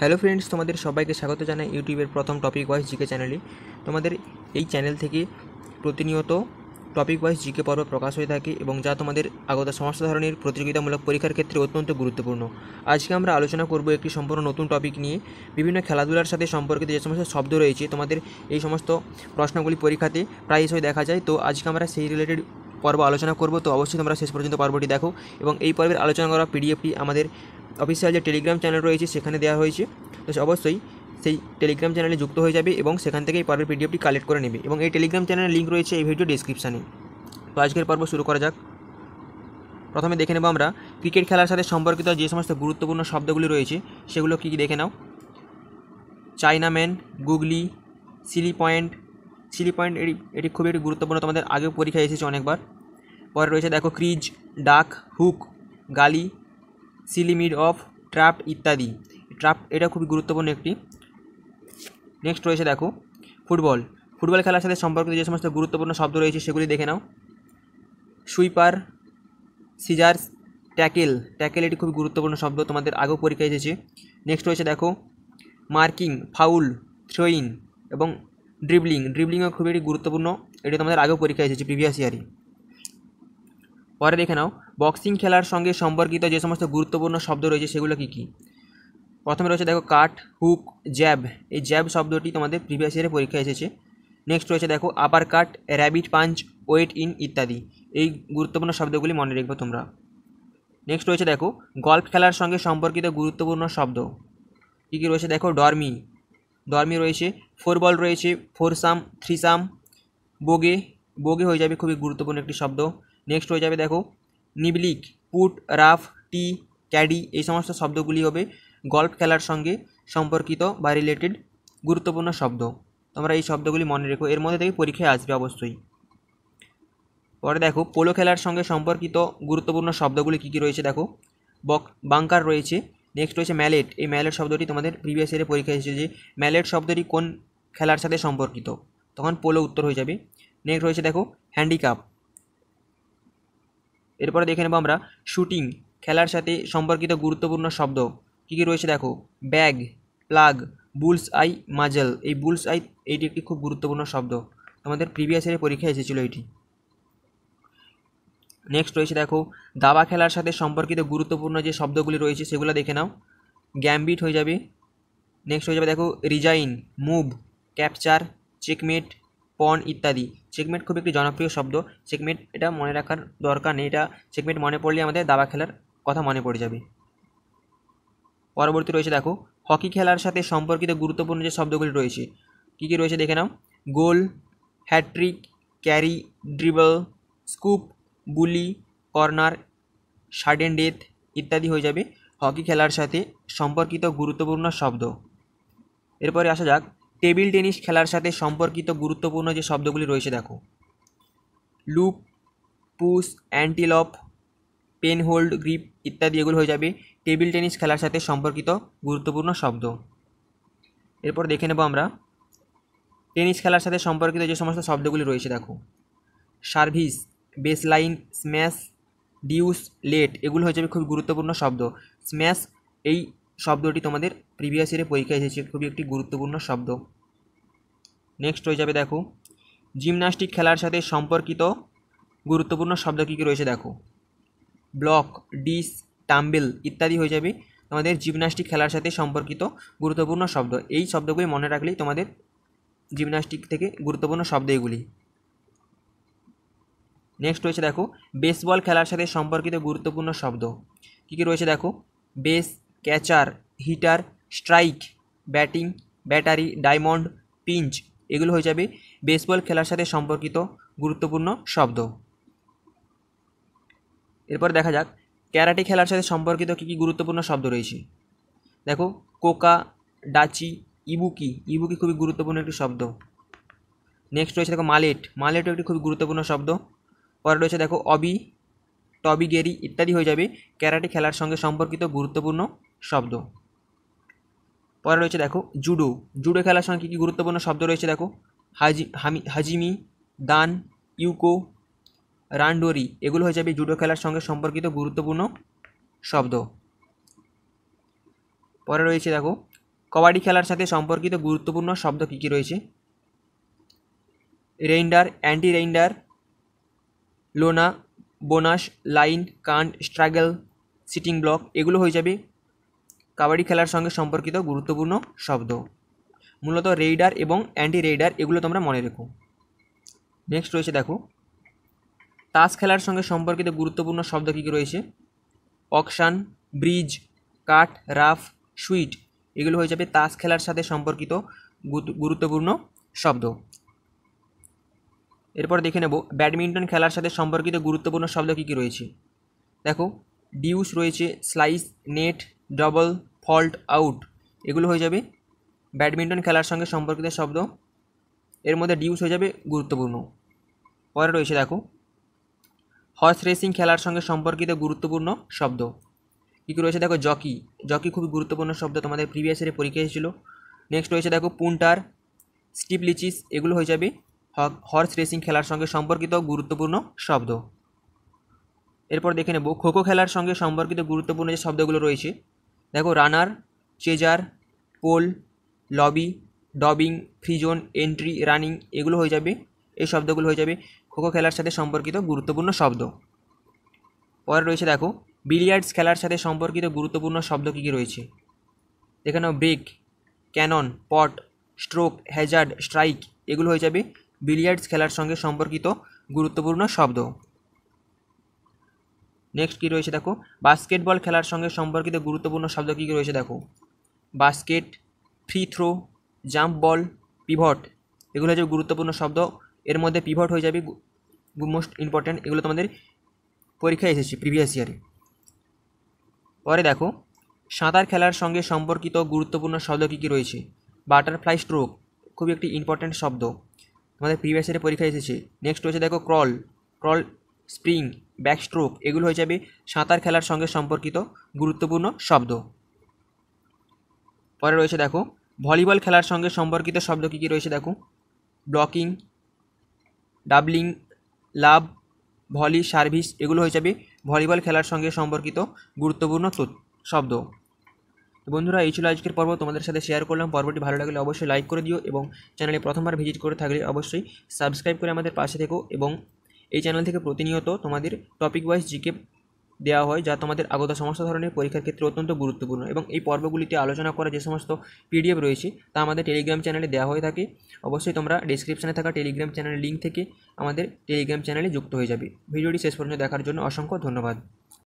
hello friends তোমাদের সবাইকে স্বাগত জানাই ইউটিউবের প্রথম টপিক ওয়াইজ জিকে চ্যানেলে তোমাদের এই চ্যানেল থেকে প্রতিনিয়ত টপিক ওয়াইজ জিকে পর্ব প্রকাশ হয়ে থাকে এবং যা তোমাদের আগত সমস্ত ধরনের প্রতিযোগিতামূলক পরীক্ষার ক্ষেত্রে অত্যন্ত গুরুত্বপূর্ণ আজকে আমরা আলোচনা করব একটি সম্পূর্ণ নতুন টপিক নিয়ে বিভিন্ন খেলাধুলার সাথে সম্পর্কিত যে সমস্ত শব্দ রয়েছে তোমাদের এই সমস্ত প্রশ্নগুলি পরীক্ষাতে প্রায়শই দেখা যায় তো আজকে আমরা সেই রিলেটেড পর্ব আলোচনা করব তো অবশ্যই তোমরা শেষ পর্যন্ত পর্বটি দেখো এবং এই পর্বের আলোচনা করা পিডিএফটি আমাদের অফিসিয়াল যে টেলিগ্রাম চ্যানেল রয়েছে সেখানে দেওয়া হয়েছে তো অবশ্যই সেই টেলিগ্রাম চ্যানেলে যুক্ত হয়ে যাবে এবং সেখান থেকেই পর্বের পিডিএফটি কালেক্ট করে নেবে এবং এই টেলিগ্রাম চ্যানেলের লিঙ্ক রয়েছে এই ভিডিও ডিসক্রিপশানে তো আজকের পর্ব শুরু করা যাক প্রথমে দেখে নেব আমরা ক্রিকেট খেলার সাথে সম্পর্কিত যে সমস্ত গুরুত্বপূর্ণ শব্দগুলি রয়েছে সেগুলো কী কী দেখে নাও chinaman googly silly point silly point এটি এটি খুবই একটি গুরুত্বপূর্ণ তোমাদের আগেও পরীক্ষায় এসেছে অনেকবার পরে রয়েছে দেখো ক্রিজ ডাক হুক গালি সিলিমিট অফ ট্রাফট ইত্যাদি ট্রাফট এটা খুবই গুরুত্বপূর্ণ একটি নেক্সট রয়েছে দেখো ফুটবল ফুটবল খেলার সাথে সম্পর্কিত যে সমস্ত গুরুত্বপূর্ণ শব্দ রয়েছে সেগুলি দেখে নাও সুইপার সিজার্স ট্যাকেল ট্যাকেল এটি খুব গুরুত্বপূর্ণ শব্দ তোমাদের আগেও পরীক্ষা এসেছে নেক্সট রয়েছে দেখো মার্কিং ফাউল থ্রোয়িং এবং ড্রিবলিং ড্রিবলিংও খুব একটি গুরুত্বপূর্ণ এটি তোমাদের আগেও পরীক্ষা এসেছে প্রিভিয়াস ইয়ারে পরে দেখে নাও বক্সিং খেলার সঙ্গে সম্পর্কিত যে সমস্ত গুরুত্বপূর্ণ শব্দ রয়েছে সেগুলো কী কী প্রথমে রয়েছে দেখো কাট হুক জ্যাব এই জ্যাব শব্দটি তোমাদের প্রিভিয়াস ইয়ারে পরীক্ষা এসেছে নেক্সট রয়েছে দেখো upper cut rabbit punch weight in ইত্যাদি এই গুরুত্বপূর্ণ শব্দগুলি মনে রাখবে তোমরা নেক্সট রয়েছে দেখো গল্ফ খেলার সঙ্গে সম্পর্কিত গুরুত্বপূর্ণ শব্দ কী কী রয়েছে দেখো ডর্মি ডর্মি রয়েছে ফোর বল রয়েছে ফোর সাম থ্রি সাম বোগে বোগে হয়ে যাবে খুবই গুরুত্বপূর্ণ একটি শব্দ নেক্সট হয়ে যাবে দেখো নিবলিক পুট রাফ টি ক্যাডি এই সমস্ত শব্দগুলি হবে গল্ফ খেলার সঙ্গে সম্পর্কিত বা রিলেটেড গুরুত্বপূর্ণ শব্দ তোমরা এই শব্দগুলি মনে রেখো এর মধ্যে থেকে পরীক্ষায় আসবে অবশ্যই পরে দেখো পোলো খেলার সঙ্গে সম্পর্কিত গুরুত্বপূর্ণ শব্দগুলি কী কী রয়েছে দেখো বক বাঙ্কার রয়েছে নেক্সট রয়েছে ম্যালেট এই ম্যালেট শব্দটি তোমাদের প্রিভিয়াস ইয়ারে পরীক্ষা এসেছে যে ম্যালেট শব্দটি কোন খেলার সাথে সম্পর্কিত তখন পোলো উত্তর হয়ে যাবে নেক্সট রয়েছে দেখো হ্যান্ডিক্যাপ এরপরে দেখে নেবো আমরা শুটিং খেলার সাথে সম্পর্কিত গুরুত্বপূর্ণ শব্দ কী কী রয়েছে দেখো bag plug bull's eye muzzle এই বুলস আই এইটি একটি খুব গুরুত্বপূর্ণ শব্দ আমাদের প্রিভিয়াস ইয়ারে পরীক্ষায় এসেছিলো এটি নেক্সট রয়েছে দেখো দাবা খেলার সাথে সম্পর্কিত গুরুত্বপূর্ণ যে শব্দগুলি রয়েছে সেগুলো দেখে নাও গ্যাম্বিট হয়ে যাবে নেক্সট হয়ে যাবে দেখো রিজাইন মুভ ক্যাপচার চেকমেট পন ইত্যাদি চেকমেট খুব একটি জনপ্রিয় শব্দ চেকমেট এটা মনে রাখার দরকার নেই এটা চেকমেট মনে পড়লে আমাদের দাবা খেলার কথা মনে পড়ে যাবে পরবর্তী রয়েছে দেখো হকি খেলার সাথে সম্পর্কিত গুরুত্বপূর্ণ যে শব্দগুলি রয়েছে কী কী রয়েছে দেখে নাও goal hat trick carry dribble scoop bully corner sudden death ইত্যাদি হয়ে যাবে হকি খেলার সাথে সম্পর্কিত গুরুত্বপূর্ণ শব্দ এরপরে আসা যাক টেবিল টেনিস খেলার সাথে সম্পর্কিত গুরুত্বপূর্ণ যে শব্দগুলি রয়েছে দেখো loop push antiloop pen hold grip ইত্যাদি এগুলো হয়ে যাবে টেবিল টেনিস খেলার সাথে সম্পর্কিত গুরুত্বপূর্ণ শব্দ এরপর দেখে নেব আমরা টেনিস খেলার সাথে সম্পর্কিত যে সমস্ত শব্দগুলি রয়েছে দেখো service baseline smash deuce let এগুলো হয়ে যাবে খুব গুরুত্বপূর্ণ শব্দ স্ম্যাশ এই শব্দটি তোমাদের প্রিভিয়াস ইয়ারে পরীক্ষায় এসেছে খুবই একটি গুরুত্বপূর্ণ শব্দ নেক্সট হয়ে যাবে দেখো জিমন্যাস্টিক খেলার সাথে সম্পর্কিত গুরুত্বপূর্ণ শব্দ কী কী রয়েছে দেখো ব্লক ডিস টাম্বেল ইত্যাদি হয়ে যাবে তোমাদের জিমন্যাস্টিক খেলার সাথে সম্পর্কিত গুরুত্বপূর্ণ শব্দ এই শব্দগুলি মনে রাখলেই তোমাদের জিমন্যাস্টিক থেকে গুরুত্বপূর্ণ শব্দ এগুলি নেক্সট রয়েছে দেখো বেসবল খেলার সাথে সম্পর্কিত গুরুত্বপূর্ণ শব্দ কী কী রয়েছে দেখো base catcher hitter strike batting battery diamond pinch এগুলো হয়ে যাবে বেসবল খেলার সাথে সম্পর্কিত গুরুত্বপূর্ণ শব্দ এরপর দেখা যাক ক্যারাটে খেলার সাথে সম্পর্কিত কী কী গুরুত্বপূর্ণ শব্দ রয়েছে দেখো কোকা ডাচি ইবুকি ইবুকি খুবই গুরুত্বপূর্ণ একটি শব্দ নেক্সট রয়েছে দেখো মালেট মালেটও একটি খুবই গুরুত্বপূর্ণ শব্দ পরে রয়েছে দেখো অবি টবি গেরি ইত্যাদি হয়ে যাবে ক্যারাটে খেলার সঙ্গে সম্পর্কিত গুরুত্বপূর্ণ শব্দ পরে রয়েছে দেখো জুডো জুডো খেলার সঙ্গে কী কী গুরুত্বপূর্ণ শব্দ রয়েছে দেখো হাজি হামি হাজিমি দান ইউকো রানডোরি এগুলো হয়ে যাবে জুডো খেলার সঙ্গে সম্পর্কিত গুরুত্বপূর্ণ শব্দ পরে রয়েছে দেখো কবাডি খেলার সাথে সম্পর্কিত গুরুত্বপূর্ণ শব্দ কী কী রয়েছে রেইন্ডার anti raider lona bonus line cant struggle sitting block এগুলো হয়ে যাবে কাবাডি খেলার সঙ্গে সম্পর্কিত গুরুত্বপূর্ণ শব্দ মূলত রেইডার এবং অ্যান্টি রেইডার এগুলো তোমরা মনে রেখো নেক্সট রয়েছে দেখো তাস খেলার সঙ্গে সম্পর্কিত গুরুত্বপূর্ণ শব্দ কী কী রয়েছে auction bridge cut ruff suit এগুলো হয়ে যাবে তাস খেলার সাথে সম্পর্কিত গুরুত্বপূর্ণ শব্দ এরপর দেখে নেব ব্যাডমিন্টন খেলার সাথে সম্পর্কিত গুরুত্বপূর্ণ শব্দ কী কী রয়েছে দেখো ডিউস রয়েছে slice net double fault out এগুলো হয়ে যাবে ব্যাডমিন্টন খেলার সঙ্গে সম্পর্কিত শব্দ এর মধ্যে ডিউস হয়ে যাবে গুরুত্বপূর্ণ পরে রয়েছে দেখো হর্স রেসিং খেলার সঙ্গে সম্পর্কিত গুরুত্বপূর্ণ শব্দ কী কী রয়েছে দেখো জকি জকি খুবই গুরুত্বপূর্ণ শব্দ তোমাদের প্রিভিয়াস ইয়ারে পরীক্ষা এসেছিল নেক্সট রয়েছে দেখো পুন্টার স্টিপ লিচিস এগুলো হয়ে যাবে হর্স রেসিং খেলার সঙ্গে সম্পর্কিত গুরুত্বপূর্ণ শব্দ এরপর দেখে নেব খোখো খেলার সঙ্গে সম্পর্কিত গুরুত্বপূর্ণ যে শব্দগুলো রয়েছে দেখো runner chaser pole lobby dubbing free zone entry running এগুলো হয়ে যাবে এই শব্দগুলো হয়ে যাবে খোখো খেলার সাথে সম্পর্কিত গুরুত্বপূর্ণ শব্দ পরে রয়েছে দেখো বিলিয়ার্ডস খেলার সাথে সম্পর্কিত গুরুত্বপূর্ণ শব্দ কী কী রয়েছে দেখে break cannon pot stroke hazard strike এগুলো হয়ে যাবে বিলিয়ার্ডস খেলার সঙ্গে সম্পর্কিত গুরুত্বপূর্ণ শব্দ নেক্সট কী রয়েছে দেখো বাস্কেটবল খেলার সঙ্গে সম্পর্কিত গুরুত্বপূর্ণ শব্দ কী কী রয়েছে দেখো basket free throw jump ball pivot এগুলো হচ্ছে গুরুত্বপূর্ণ শব্দ এর মধ্যে পিভট হয়ে যাবে মোস্ট ইম্পর্ট্যান্ট এগুলো তোমাদের পরীক্ষায় এসেছে প্রিভিয়াস ইয়ারে পরে দেখো সাঁতার খেলার সঙ্গে সম্পর্কিত গুরুত্বপূর্ণ শব্দ কী কী রয়েছে বাটারফ্লাই স্ট্রোক খুবই একটি ইম্পর্ট্যান্ট শব্দ তোমাদের প্রিভিয়াস ইয়ারে পরীক্ষায় এসেছে নেক্সট রয়েছে দেখো ক্রল ক্রল স্প্রিং ব্যাকস্ট্রোক এগুলো হয়ে যাবে সাঁতার খেলার সঙ্গে সম্পর্কিত গুরুত্বপূর্ণ শব্দ পরে রয়েছে দেখো ভলিবল খেলার সঙ্গে সম্পর্কিত শব্দ কী কী রয়েছে দেখো blocking doubling love volley service এগুলো হয়ে যাবে ভলিবল খেলার সঙ্গে সম্পর্কিত গুরুত্বপূর্ণ শব্দ বন্ধুরা এই ছিল আজকের পর্ব তোমাদের সাথে শেয়ার করলাম পর্বটি ভালো লাগলে অবশ্যই লাইক করে দিও এবং চ্যানেলে প্রথমবার ভিজিট করে থাকলে অবশ্যই সাবস্ক্রাইব করে আমাদের পাশে থেকো এবং এই চ্যানেল থেকে প্রতিনিয়ত তোমাদের টপিক ওয়াইজ জিকে দেওয়া হয় যা তোমাদের আগত সমস্ত ধরনের পরীক্ষার ক্ষেত্রে অত্যন্ত গুরুত্বপূর্ণ এবং এই পর্বগুলিতে আলোচনা করা যে সমস্ত পিডিএফ রয়েছে তা আমাদের টেলিগ্রাম চ্যানেলে দেওয়া হয়ে থাকে অবশ্যই তোমরা ডিসক্রিপশানে থাকা টেলিগ্রাম চ্যানেলের লিঙ্ক থেকে আমাদের টেলিগ্রাম চ্যানেলে যুক্ত হয়ে যাবে ভিডিওটি শেষ পর্যন্ত দেখার জন্য অসংখ্য ধন্যবাদ